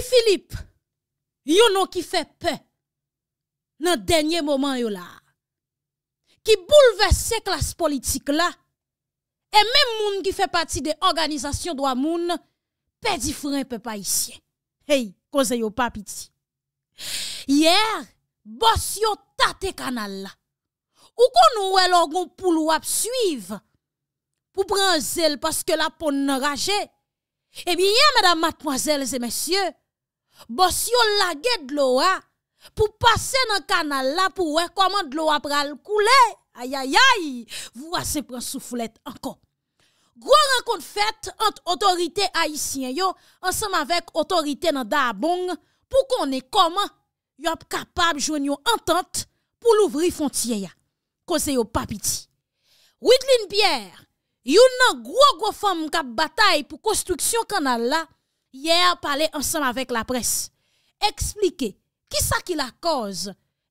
E Filip, yon nou ki fe pe nan denye moman yon la, ki bouleve se klas politik la, e men moun ki fe pati de organizasyon do amoun, pe di frem pe pa isye. Hey, konze yon papi ti. Yer, bosi yon tate kanal la, ou kon nou el orgon pou lou ap suyve, pou pran zel paske la pon nan raje, e bi yon, madame, mademoiselles et messieurs, Bos yon lage dlo a pou pase nan kanal la pou wek koman dlo a pral koule. Ayayay, vou a se pren soufoulet ankon. Gwa rakon fèt ant otorite Haitien yo ansanm avek otorite nan da abong pou konen koman yon kapab jwen yon antant pou louvri fontyen ya. Koseyo papiti. Ouidlin biyer, yon nan gwa gwa fom kap batay pou konstruksyon kanal la Yè non a pale ansanm avèk la pres, eksplike ki sa ki la koz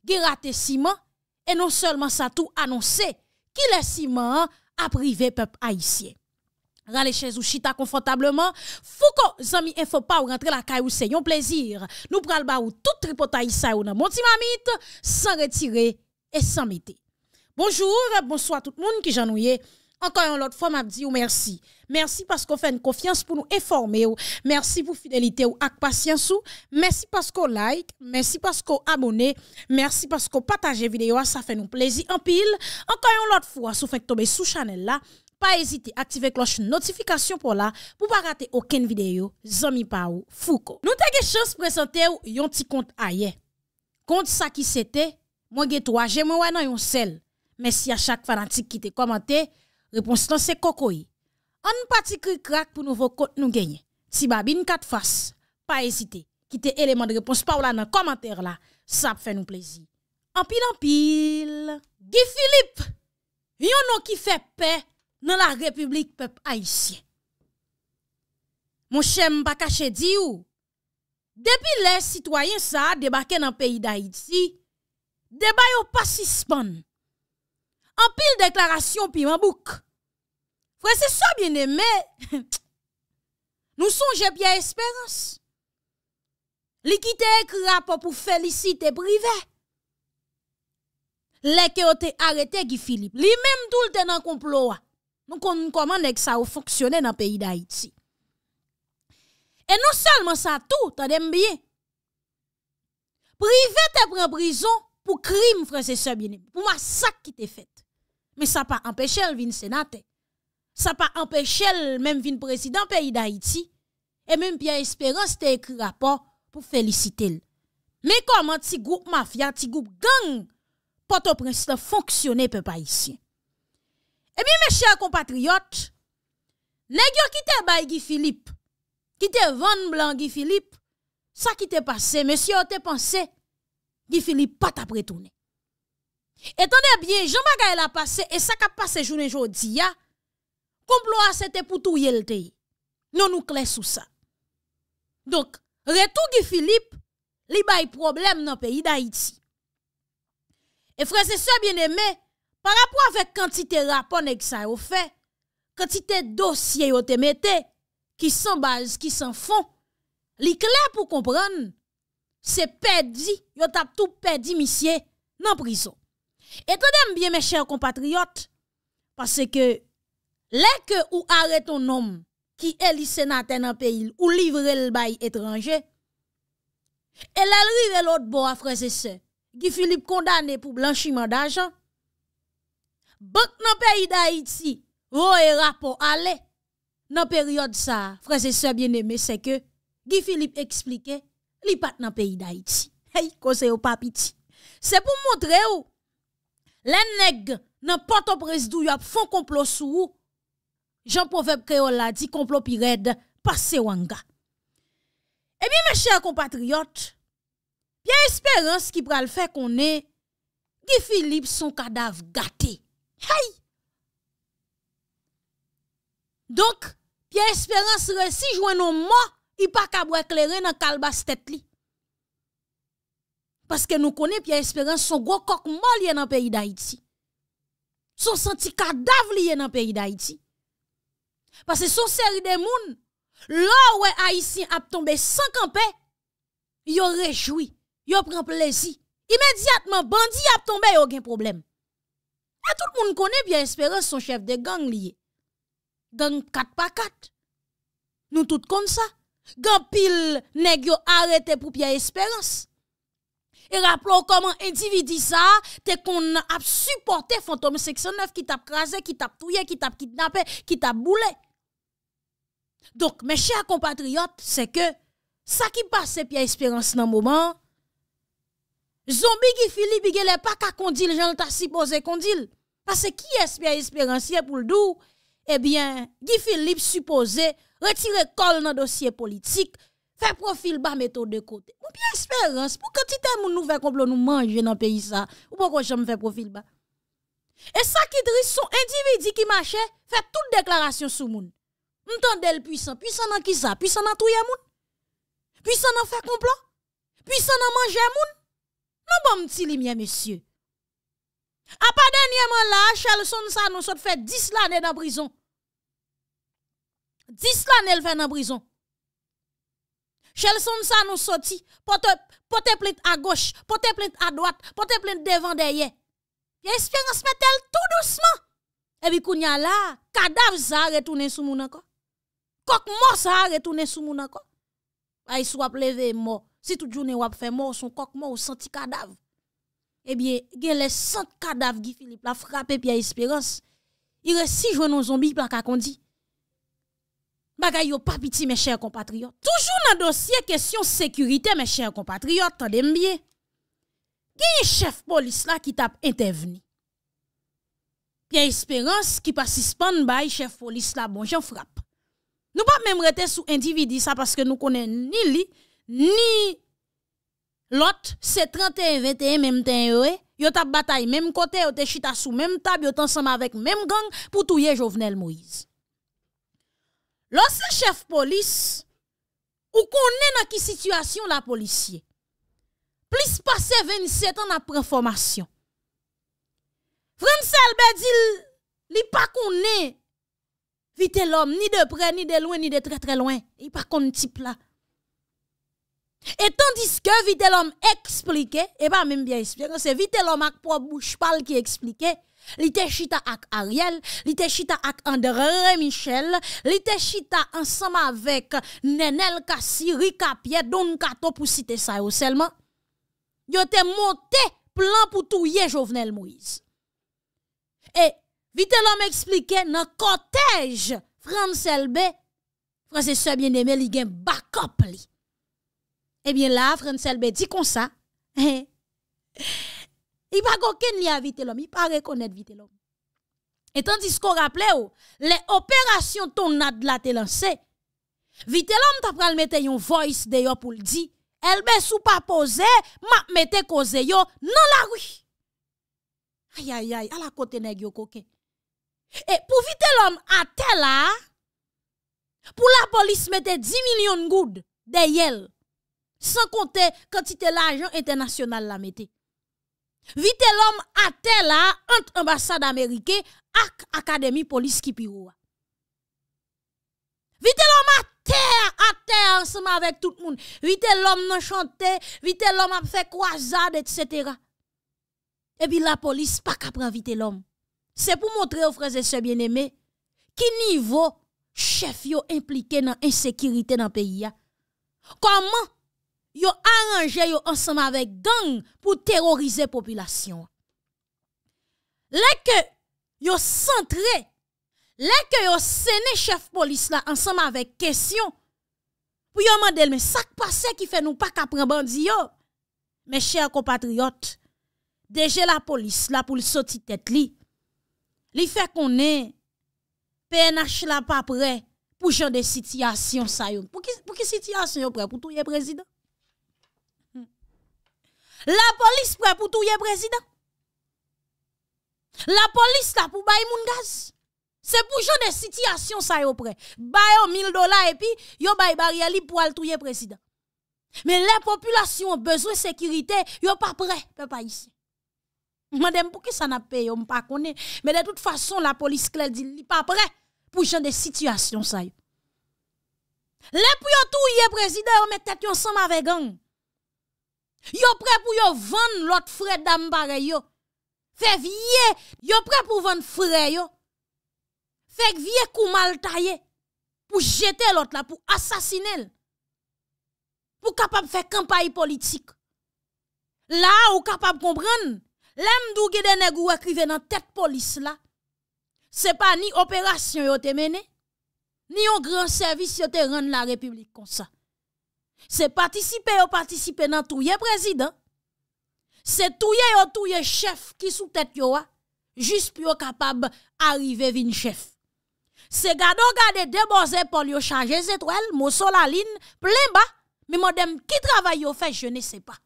ge rate siman e non selman sa tou anonsè ki le siman aprive pep aisyen. Rale chèz ou chita konfantableman, fou kon zanmi enfo pa ou rentre la kay ou se yon plezir. Nou pral ba ou tout ripota isay ou nan monti mamit, san retire et san mette. Bonjour, bonsoit tout moun ki janouye. Ankan yon lot fwa m ap di ou mersi. Mersi pasko fwen konfians pou nou eforme ou. Mersi pou fidelite ou ak pasyans ou. Mersi pasko like. Mersi pasko abone. Mersi pasko pataje videyo a sa fwen nou plezi anpil. Ankan yon lot fwa sou fwen tobe sou chanel la. Pa ezite aktive kloche notifikasyon pou la. Pou pa rate oken videyo. Zomi pa ou fuko. Nou te ge chans prezante ou yon ti kont a ye. Kont sa ki sete. Mwen ge to aje mwen wè nan yon sel. Mersi a chak fanantik ki te komante. Repons tan se kokoye. An pati kri krak pou nou vokote nou genye. Si babi nou kat fase, pa esite. Kite eleman de repons pa ou la nan komater la, sa ap fè nou plezi. An pil an pil, Gifilip, yon nou ki fè pe nan la republik pep Haitien. Monshem bakache di ou, depi le sitwayen sa debake nan peyi d'Haïti, debaye ou pasi span. Ampil deklarasyon pi mambouk. Fransesor bienemè, nou son jep ya esperans. Li ki te ekra pa pou felisite prive. Li ke o te arete ki Filip. Li mem tout te nan komplowa. Nou konn koman nek sa ou foksyone nan peyi da Haiti. E nou salman sa tou, ta dembyen. Prive te pren brison pou krim, fransesor bienemè. Pou masak ki te fet. Me sa pa empèche el vin senate, sa pa empèche el menm vin presidant peyi da iti, e menm piya esperans te ekri rapor pou felisite el. Me koman ti goup mafya, ti goup gang, poto presidant fonksyone pe pa isi. E eh mi me chèl kompatriot, ne gyo ki te bay gi Filip, ki te van blan gi Filip, sa ki te pase, me si yo te panse, gi Filip pat apre toune. Etan non, de bie, jama ga e la pase, e sa ka pase jounen joun di ya, koumplo a se te poutou yel te yi, nou nou kle sou sa. Donk, re tou ki Filip, li bay problem nan peyi da iti. E fre se se bien eme, par apwa vek kantite rapon ek sa yo fe, kantite dosye yo te mete, ki san baz, ki san fon, li kle pou kompran, se pedi, yo tap tou pedi misye nan prizon. Et anem byen mè chèr kompatriyot, pase ke lè ke ou are ton nom ki elise natè nan peyil ou livre l'bay etranjè, elè l'rive l'ot bo a freze se, ki filip kondane pou blanchiman d'ajan, bak nan peyid a iti, vo e rapo ale, nan peryod sa freze se byen eme se ke, ki filip eksplike li pat nan peyid a iti, kose yo papi ti, se pou montre ou, Len neg nan patop rezidou yo ap fon komplo sou, jan povep kreol la di komplo pi red, pase wanga. Ebi eh me chèr kompatriot, pi espèrens ki pral fè konè, di Filip son kadav gate. Hay! Donk, pi espèrens rezi jwenon mo, i pa kabwe kleren nan kalbastet li. Paske nou kone Pia Esperance son gwo kok mol yè nan peyi da iti. Son santi kadav li yè nan peyi da iti. Paske son seri de moun, lò wè Aisin ap tombe sankanpe, yo rejoui, yo pren plezi. Imediatman bandi ap tombe yò gen problem. A tout moun kone Pia Esperance son chef de gang liye. Gang kat pa kat. Nou tout kon sa. Gang pil negyo arete pou Pia Esperance. E rapplo koman endividi sa, te kon ap supporte fantom 69 ki tap kraze, ki tap touye, ki tap kidnape, ki tap boule. Donk, men chè a kompatriot, se ke, sa ki pase pi a espérans nan mouman, zonbi Gifilip igele pa ka kondil jan ta sipose kondil. Pase ki es pi a espérans ye pou l'dou, ebyen Gifilip sipose retire kol nan dosye politik, Fè profil ba meto de kote. Ou pi eksperans pou katite moun nou fè komplon nou manje nan peyi sa. Ou pou konjèm fè profil ba. E sa ki dri son individi ki mache fè tout deklarasyon sou moun. Mton del pwisan, pwisan nan kisa, pwisan nan touye moun. Pwisan nan fè komplon. Pwisan nan manje moun. Nou bon mti li mye mesye. A pa denye moun la, chal son sa nou sot fè dis lanen nan brison. Dis lanen fè nan brison. Chele son sa nou soti, pote plin a goch, pote plin a doat, pote plin devan deye. E ya espirans metel tout douceman. Ebi kounya la, kadaf za ha retounen sou moun anko. Kok mou za ha retounen sou moun anko. A yis wap leve mou, si tout jounen wap fe mou, son kok mou senti kadaf. Ebi gen le sent kadaf gi Filip la frape pi a espirans. I re si jwenon zombi la kakondi. Bagay yo papiti mè chèr compatriot. Toujou nan dosye kèsyon sekurite mè chèr compatriot, tan dembyè. Ki yè chef polis la ki tap interveni? Pi yè espérans ki pasi span bay, chef polis la, bon jèn frap. Nou pap mèm rete sou individi sa paske nou konè ni li, ni lot, se 31-21 mèm ten yò. Yo eh. tap batay mèm kote, yo te chita sou mèm tab, yo te ansanm avèk mèm gang pou touye Jovenel Moïse. Lò se chef polis, ou konè nan ki situasyon la polisye, plis pase 27 an apren formasyon. Fransel bedil, ni pa konè vite lòm, ni de pre, ni de louen, ni de tre tre louen, ni pa kon tip la. Et tandis ke vite lòm eksplike, e ba mèm byen eksplike, se vite lòm ak po bouj pal ki eksplike, li chita ak Ariel, li chita ak André Michel, li chita ensemble avec Nenel Kassi, Rika Pierre, Don Kato pour citer ça seulement. Yo te monté plan pour touyer Jovenel Moïse. Et vite l'homme expliquait dans cortège France LB, Français sœur bien-aimé, li gen backup li. Eh bien là, France B, dit comme ça. Eh, I bago ken li a Vitellon, i pa rekonet Vitellon. Etan di sko rapple ou, le operasyon ton nad la telan se, Vitellon tap pral mette yon voice de yo pou ldi, elbe sou pa pose, ma mette koze yo nan la wih. Ayayay, ala kote neg yo koke. E pou Vitellon a tela, pou la polis mette 10 milyon goud de yel, san kote kante te la ajan entenasyonal la mette. Vite l'homme à tel là entre ambassade américaine et académie police qui Vite l'homme à terre, à terre ensemble avec tout le monde. Vite l'homme non chanter, vite l'homme a fait croisade, etc. Et puis la police pas qu'à prendre vite l'homme. C'est pour montrer aux frères et sœurs bien-aimés qui niveau chef yo impliqué dans l'insécurité dans le pays. Comment yo aranje yo ansanm avek gang pou terrorize populasyon. Lè ke yo sentre, lè ke yo sene chef polis la ansanm avek kesyon, pou yo mandelme sak pase ki fe nou pa kapre bandi yo, me chè akopatriot, deje la polis la pou li soti tèt li, li fè konè PNH la pa pre pou jan de sityasyon sayon. Pou ki sityasyon yo pre pou touye prezident? La police prête pour tout le président. La police là pour bailler mon gaz. C'est pour genre de situation ça est prêt. 1000 dollars et puis yo baille barrière pour pour le président. Mais les populations ont besoin de sécurité, yo pas prêt peuple haïtien. Madame pour qui ça n'a payé, on pas connaît. Mais de toute façon la police claire dit li pas prêt pour genre de situation ça gens Les pour yo tout président, mais met tête ensemble avec gang. Yo pre pou yo vende lot fre dambare yo Fe vie yo pre pou vende fre yo Fe vie kou mal ta ye Pou jete lot la, pou asasine l Pou kapab fe kampaye politik La ou kapab kompren Lem dougi dene gou ekrive nan tet polis la Se pa ni operasyon yo te mene Ni yo gran servis yo te rende la republik kon sa Se patisipe yo patisipe nan touye prezident Se touye yo touye chef ki sou tete yo wa Jus pou yo kapab arive vin chef Se gado gade deboze pou li yo chanje zetwel Mo sol alin, plen ba Mi modem ki travaye yo fe, je ne se pa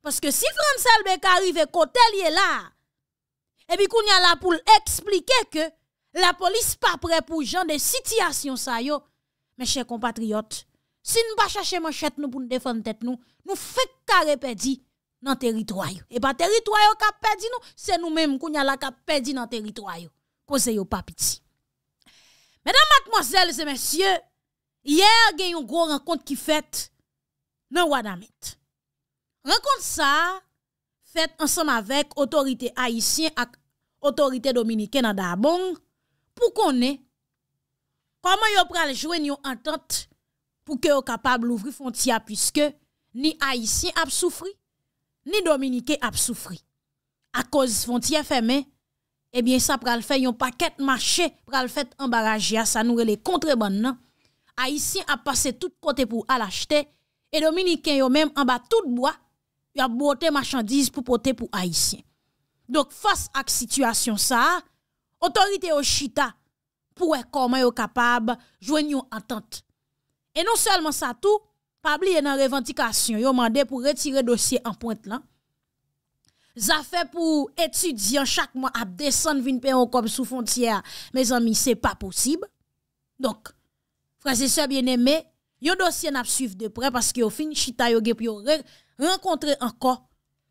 Paske si Francel be ka arrive kote liye la Ebi koun ya la pou l'explike ke La polis pa pre pou jan de sityasyon sa yo Meche compatriot Si nou ba chache man chet nou pou nou defante tèt nou, nou fèk kare pedi nan teritroyo. E ba teritroyo kap pedi nou, se nou mèm kou nyala kap pedi nan teritroyo. Kose yo papiti. Mèdam matmozèl zè mèsyè, yè gen yon gro renkont ki fèt nan wadamit. Renkont sa fèt ansanm avèk otorite Haitien ak otorite Dominikè nan Dabong pou konè koman yo pralè jwen yon antantè pou ke yo kapab louvri fon tia, pwiske ni Aisyen ap soufri, ni Dominike ap soufri. A koz fon tia feme, ebyen eh sa pral fè yon paket mâche, pral fèt ambarajia, ah, sa noure le kontre ban nan, Aisyen ap pase tout pote pou al achete, e Dominike yon mèm amba tout bwa, yon ap bote mâchandise pou pote pou Aisyen. Dok fòs ak situasyon sa, otorite yo chita, pou e koman yo kapab, jwen yon atant, E non selman sa tou, pabli yon an revantikasyon. Yon mande pou retire dosye an point lan. Zafè pou etudyan chakman ap desen vini pe yon kom sou fontyer. Me zanmi, se pa posib. Donk, fransese bien eme, yon dosye nap suiv de pre paske yon fin chita yon gep yon renkontre anko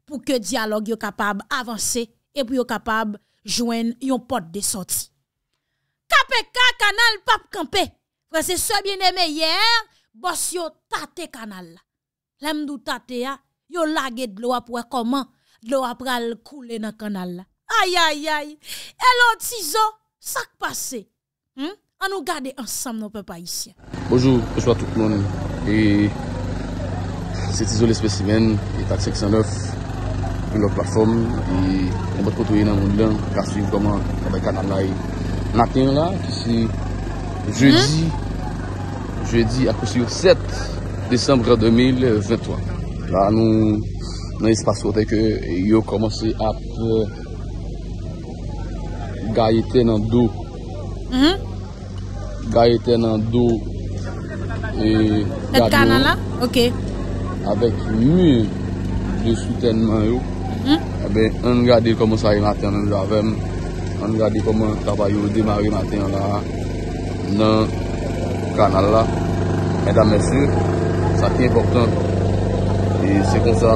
pou ke dialog yon kapab avanse ep yon kapab jwen yon pot de soti. KAPEKA KANAL PAPKAMPE Ve se sebyen eme yer, bos yo tate kanal la. Lemdou tate ya, yo lage dlo apwe koman, dlo apwe al koule nan kanal la. Ay, ay, ay. E eh, lo tizo, sak pase. An nou gade ansam nou pe pa isye. Bojou, bojou a tout lounen. E, se tizo le spesimen, etak 609, pou lor plafom, e, an bot kotoye nan moun lan, ka suyv koman, kade kanal la. Naten la, si, Jeudi akos yo 7 Desembre 2023 La nou Yo komanse ap Gayete nan do Gayete nan do Et kanan la Ok Awek mye De soutenman yo Awek an gade koman saye maten An gade koman tabay yo Demare maten la Nè, kanal la. Mèdam mèsi, sa ti important. E se kon sa,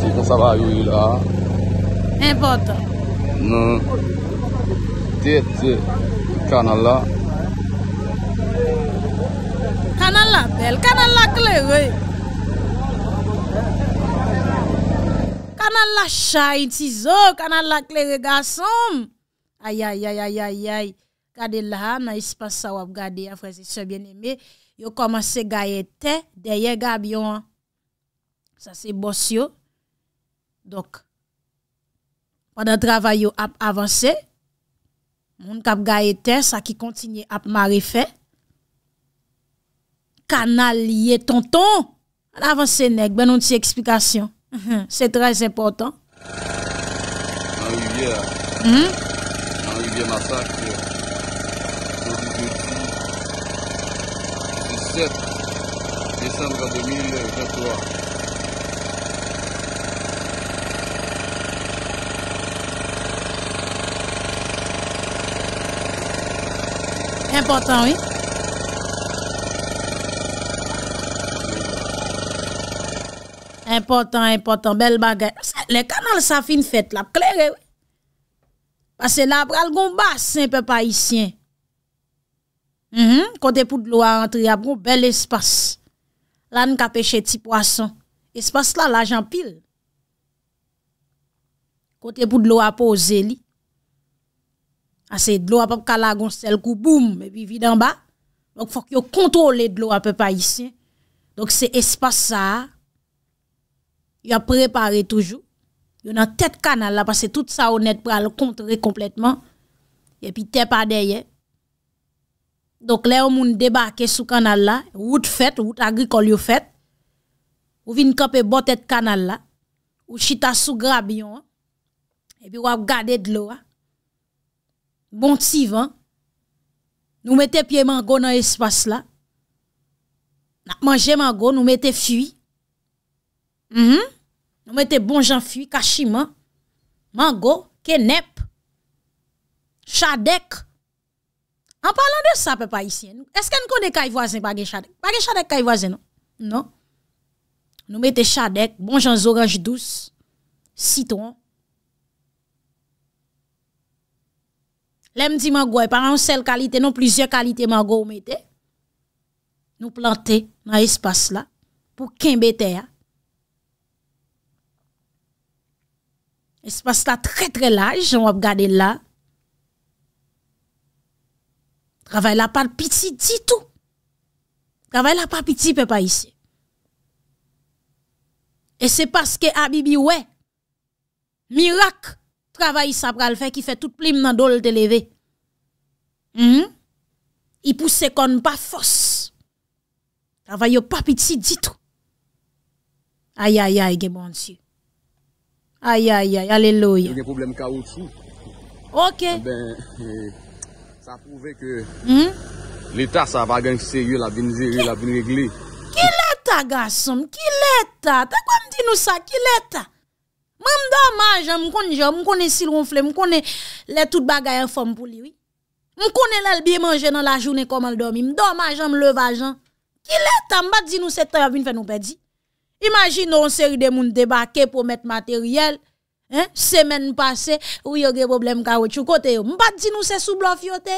se kon sa va yo yo la. Important. Nè, tè tè, kanal la. Kanal la bel, kanal la klerè. Kanal la chay tiso, kanal la klerè gasom. Ayayayayayayay. Gade la, nan ispan sa wap gade. Afre se sebyen eme. Yo komanse gayete. Deye gab yo an. Sa se bos yo. Dok. Wada travay yo ap avanse. Moun kap gayete. Sa ki kontinye ap marefe. Kanalye tonton. Al avanse neg. Benon ti eksplikasyon. Se trez importan. Nan hmm? ouye. Nan ouye masaj te. 17 décembre 2023 Impotant, oui? Impotant, important, bel bagay Le kanal sa fin fèt la, klère Pase la pral goun bas, se yon pe pa isyen Kote pou dlo a rentre ya bon, bel espas. Lan ka peche ti poason. Espas la la jan pil. Kote pou dlo a pose li. Ase ah, dlo a pap kalagon sel kou boum, epi vidan ba. Fok yo kontrole dlo a pe pa isi. Dok se espas sa. Yo aprepare toujou. Yo nan tet kanal la, pase tout sa onet pral kontre kompletman. Epi te pa deyye. Donk le ou moun debake sou kanal la, wout fèt, wout agrikol yo fèt, ou vin kape botet kanal la, ou chita sou grab yon, epi wap gade dlo a. Bon tiv an, nou mette pie mango nan espas la, nan manje mango, nou mette fuy, mm-hmm. nou mette bon jan fuy, kachiman, mango, kenep, chadek, An palan de sape pa isye nou. Eske nou kode kay voazen pa ge chadek? Pa ge chadek kay voazen non? non. nou? Nou. Nou mette chadek, bonjans oranj douz, siton. Le mdi man gwe, par an sel kalite, non, nou plizye kalite man gwe ou mette. Nou plante nan espase la. Pou ken bete ya. Espace la tre tre la, joun wap gade la. Travail la pas petit dit tout. Travail la pas petit peuple ici. Et c'est parce que Abibi ouais miracle travail ça pral faire qui fait toute plume dans dol te lever. Mm Il pousse comme pas force. Travail pas petit dit tout. Aïe aïe aïe bon Dieu. Aïe aïe aïe alléluia. Il y a des problèmes caoutchouc. OK. Eh ben, eh... Sa pouve ke lita sa bagan se yu la bin ziru la bin regli. Ki leta gasom? Ki leta? Ta kwa m di nou sa? Ki leta? Mwen m do m ajan m konje, m konen sil ronfle, m konen letout bagayan fom pou liwi. M konen lal biye manje nan la jounen koman l do mi. M do m ajan m lev ajan. Ki leta? M bat di nou se travin fè nou pe di? Imagin nou an seri de moun debake pou met materyel. Semen pase ou yo ge problem ka wè chou kote yo Mpa di nou se sou blan fiyote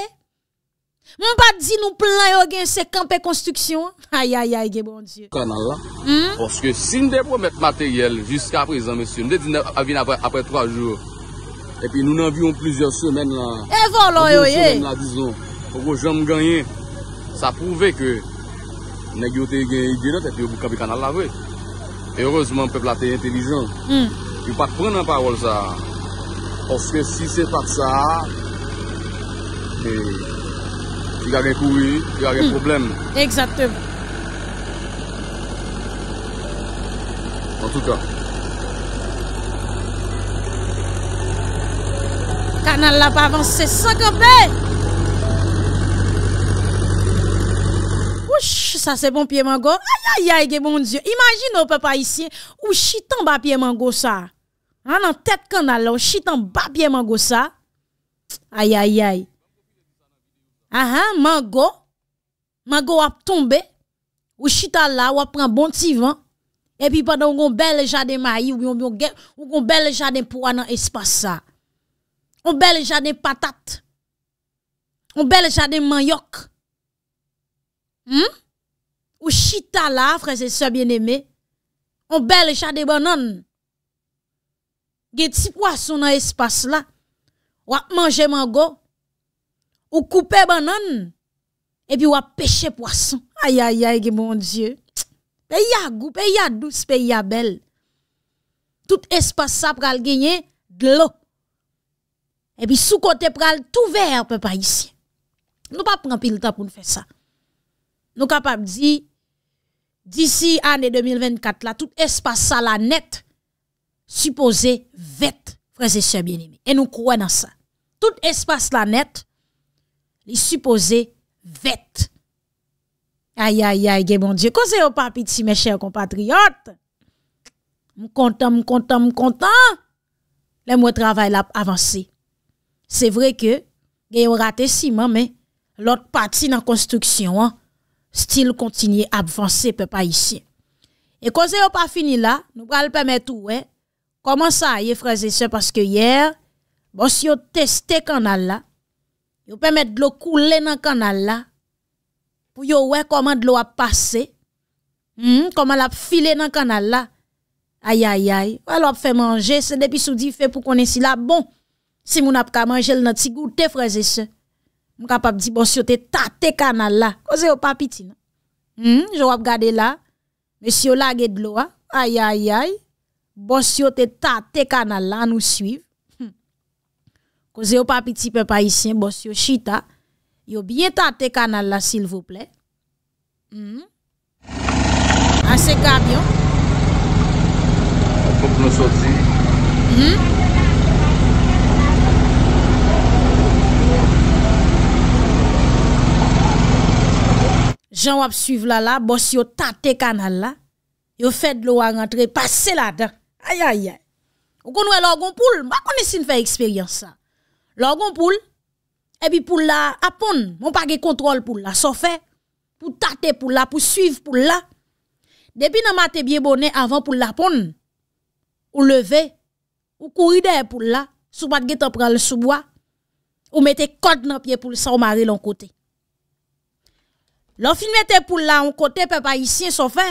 Mpa di nou plan yo gen se kampe konstruksyon Ayayay ge bon diyo Kanal la Oske sin de promet materyel Jiska prezant msie Mde di ne avine apre 3 jou Epi nou nan viyon plizor semen la E volon yo ye Poko jom ganyen Sa pouve ke Negyo te gen yi genote Epi yo boukab kanal la ve E heurezman peplate intelijon Hmm Yon pa pren nan parol sa. Oseke si se pa sa, me, eh, ki gage kouye, ki gage hmm. probleme. Exacte bon. En tout ka. Kanal la pa avanse, se sa kope! Osh, sa se bon piye mango. Ayayay, gen bon diyo. Imagine ou pe pa isye, ou chi tan ba piye mango sa. An an tèt kan alè, ou chitan bapye mango sa. Ayayay. Aha, mango, mango wap tombe, ou chitan la wap pran bon tivan, epi padan ou kon bel jade mayi, ou kon bel jade pou anan espasa. Ou bel jade patat. Ou bel jade manyok. Hmm? Ou chitan la, freze se bien eme, ou bel jade banan. ge ti pwason nan espas la, wap manje mango, wap koupe banan, epi wap peche pwason. Ayayay ge mon die, pe yagou, pe yadous, pe yabel. Tout espas sa pral genye, glop. Epi sou kote pral, tou ver pe pa isi. Nou pa pran pilta pou nou fe sa. Nou ka pa mdi, disi ane 2024 la, tout espas sa la nette, supose vet, freze sya bienimi, e nou kwa nan sa, tout espase la net, li supose vet, ayayay, ge bon die, koze yo pa piti, meche kompatriot, m kontan, m kontan, m kontan, le mwe travay la avanse, se vre ke, ge yo rate siman, me, lot pati nan konstruksyon, stil kontinye avanse, pe pa isye, e koze yo pa fini la, nou bral peme tou, we, Koman sa a ye fraze se, paske yer, bon si yo teste kanal la, yo pe met glou koule nan kanal la, pou yo wek koman glou ap pase, koman la ap file nan kanal la, ayayay, wala ap fe manje, se depi sou di fe pou konen si la, bon, si moun ap ka manje l nan ti goute fraze se, mou kap ap di, bon si yo te tate kanal la, kose yo pa piti nan, jow ap gade la, men si yo lage glou a, ayayay, Bos yo te ta te kanal la, nou suiv. Hm. Koze yo pa piti pe pa isyen, bos yo shita. Yo bie ta te kanal la, sil vople. Hm. A se kabyon? A pop nou sotri. Hm. Jan wap suiv la la, bos yo ta te kanal la. Yo fed lo a rentre, pase la dek. Ayayay, ou konwè e lògon poule, mwa konwè e sin fè eksperyans sa. Lògon poule, epi poule la apon, mwen pa ge kontrol poule la, so fè, pou tate poule la, pou suiv poule la. Depi nan matè biye bonè, avan poule la apon, ou leve, ou kouride poule la, sou pat ge tapran le souboa, ou mette kote nan piye poule sa, ou mare lòn kote. Lò fin mette poule la, ou kote, pe pa isye, so fè.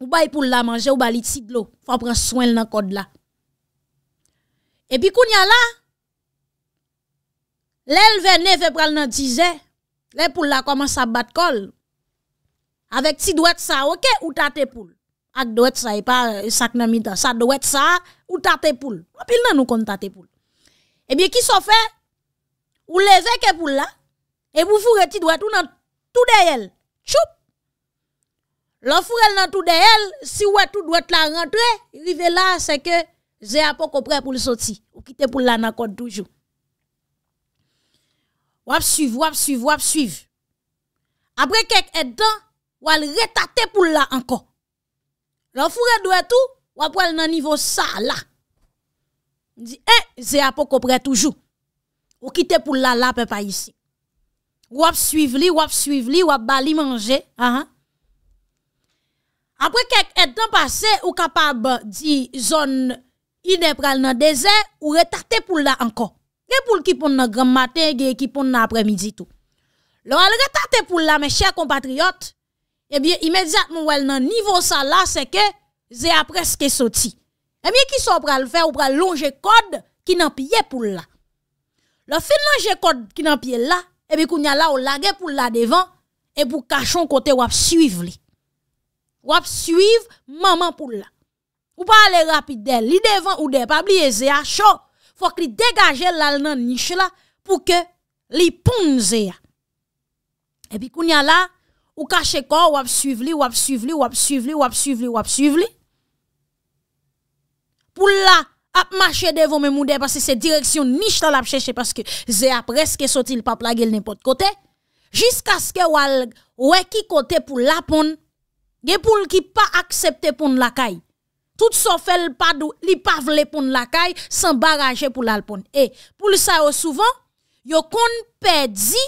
Ou bay pour la manger, ou bay li tit l'eau. Faut prendre soin dans code là. Et puis y a là, l'elve fait pral nan disait, les poules là commence à battre col. Avec ti doit ça, OK, ou tate poule. Ak doit ça et pas e sac nan mitan. Ça doit ça ou tate poule. En pile nan nous kon tate poule. Et bien qui sont fait Ou leve que poule là et vous fourrez ti doit ou nan tout derrière. Choup L'offre dans tout de elle, si ouais tout doit la rentrer, rive là, c'est que j'ai à peu près pour le sortir. Ou quitter pour la encore toujours. va suivre, va suivre, va suivre. Après quelques temps, va retater pour là encore. L'offre doit tout, wap wal dans niveau ça là. Dit, eh, j'ai à peu près toujours. Ou quitter pour la là, papa ici. va suivre li, va suivre li, va bali manger. Uh hein, -huh. Hein. apre kek etan pase ou kapab di zon ide pral nan dezen ou retarte pou la anko. Ge pou l ki pon nan gram mate, ge ki pon nan apre midi tou. Lo al retarte pou la men chèr kompatriot, ebyen imediat moun wèl nan nivou sa la se ke zè apres ke soti. Ebyen ki so pral fè ou pral longe kod ki nan piye pou la. Lo fin longe kod ki nan piye la, ebyen kou nye la ou la ge pou la devan ebyen pou kachon kote wap suiv li. Wap suiv maman pou la. Ou pa ale rapide, li devan ou depa, li e ze a chok. Fok li degaje lal nan nish la pou ke li pon ze a. E pi koun ya la, ou kache kon, wap suiv li, wap suiv li, wap suiv li, wap suiv li, wap suiv li. Pou la ap mache devan men mou depa se se direksyon nish la ap cheche paske ze a preske soti l pap la gel ne pot kote. Jiska se ke wak ki kote pou la pon, Ge pou l ki pa aksepte pou l lakay. Tout so fel padou, li pa vle pou l lakay, san baraje pou l alpon. E, pou l sa yo souvan, yo kon pedzi,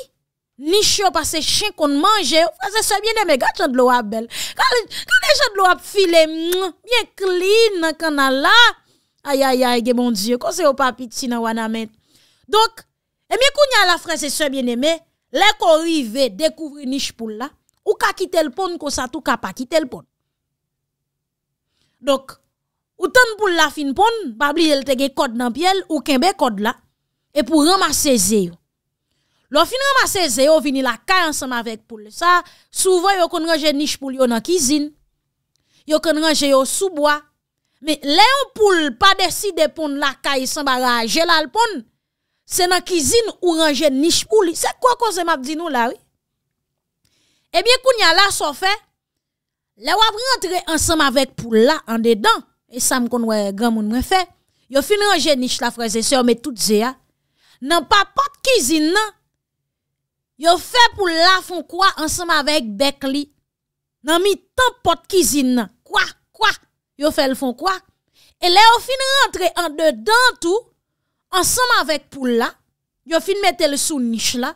nish yo pa se chen kon manje, ou frase se bieneme, gade chan dlou ap bel. Gade chan dlou ap file, mwen kline, kanala. Ayayay, ge mon die, konsen yo papit si nan wan amet. Donk, e mwen koun ya la frase se bieneme, le kon rive, dekouvri nish pou l la, Ou ka kite l pon kon sa tou ka pa kite l pon. Dok, ou tan pou l la fin pon, babli el tege kod nan pyele, ou kembe kod la, e pou ramase ze yo. Lo fin ramase ze yo, vini la kay ansan mavek pou l. Sa, souven yo kon range nish pou l yo nan kizin. Yo kon range yo souboa. Me, le yo pou l pa desi de pon la kay e san ba raje l al pon, se nan kizin ou range nish pou l. Se kwa kon se map di nou la wè? Ebyen eh kou nya la so fe, le wap rentre ansam avek pou la an dedan. E sa m kon wè gran moun mwen fe. Yo fin ranger nish la fraze se yo met tout ze ya. Nan pa pot kizin nan. Yo fe pou la fon kwa ansam avek dek li. Nan mi tan pot kizin nan. Kwa, kwa, yo fe l fon kwa. E le yo fin rentre an dedan tou ansam avek pou la. Yo fin mette l sou nish la.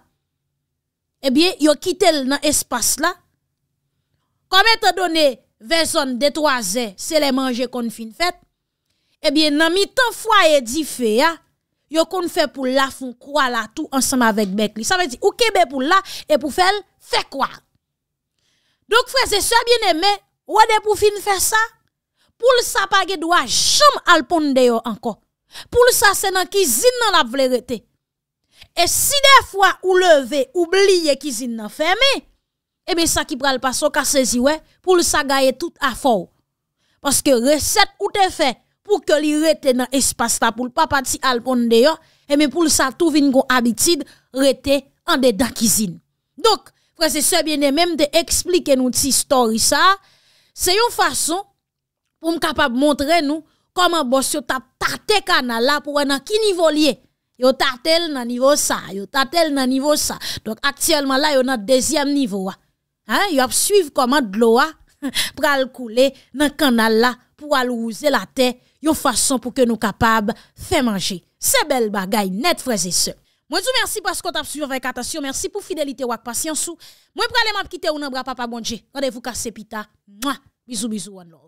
Ebyen, eh yo kitel nan espas la. Kome te done, vezon de troazen, se le manje kon fin fet. Ebyen, eh nan mi tan fwa e di fe ya, yo kon fe pou la foun kwa la tou ansama vek bek li. Sa me di, ou kebe pou la, e pou fel, fe kwa. Dok fweze, sa biene me, wade pou fin fet sa, pou lisa pa gedwa, jom alponde yo anko. Pou lisa, se nan kizin nan ap vlerete. E si de fwa ou leve, oubliye kizine nan fèmè, ebe eh sa ki pral pa so ka sezi wè, pou lisa gaye tout a fòw. Paske reset ou te fè pou ke li rete nan espasta pou l papati alponde yo, ebe eh pou lisa tou vin kon abitid rete an dedan kizine. Dok, prese sebyenè mèm te eksplike nou ti story sa, se yon fason pou m kapap montre nou koman bòsyo tap tate ka nan la pou wè nan ki nivò liye. Yo tatel nan niveau ça, yo tatel nan niveau ça. Donc actuellement là, yo nan deuxième niveau ah. Hein, yo ap suivre comment de pour ah. pral couler dans canal là pour alouser la terre, yo façon pour que nous capables faire manger. C'est belle bagaille net frères et sœurs. Moi, je vous remercie parce qu'on t'as suivi avec attention. Merci pour fidélité ou patience. Moi, je aller quitter ou nan bras papa bon Rendez-vous cassé pita. Bisous, bisous, one love.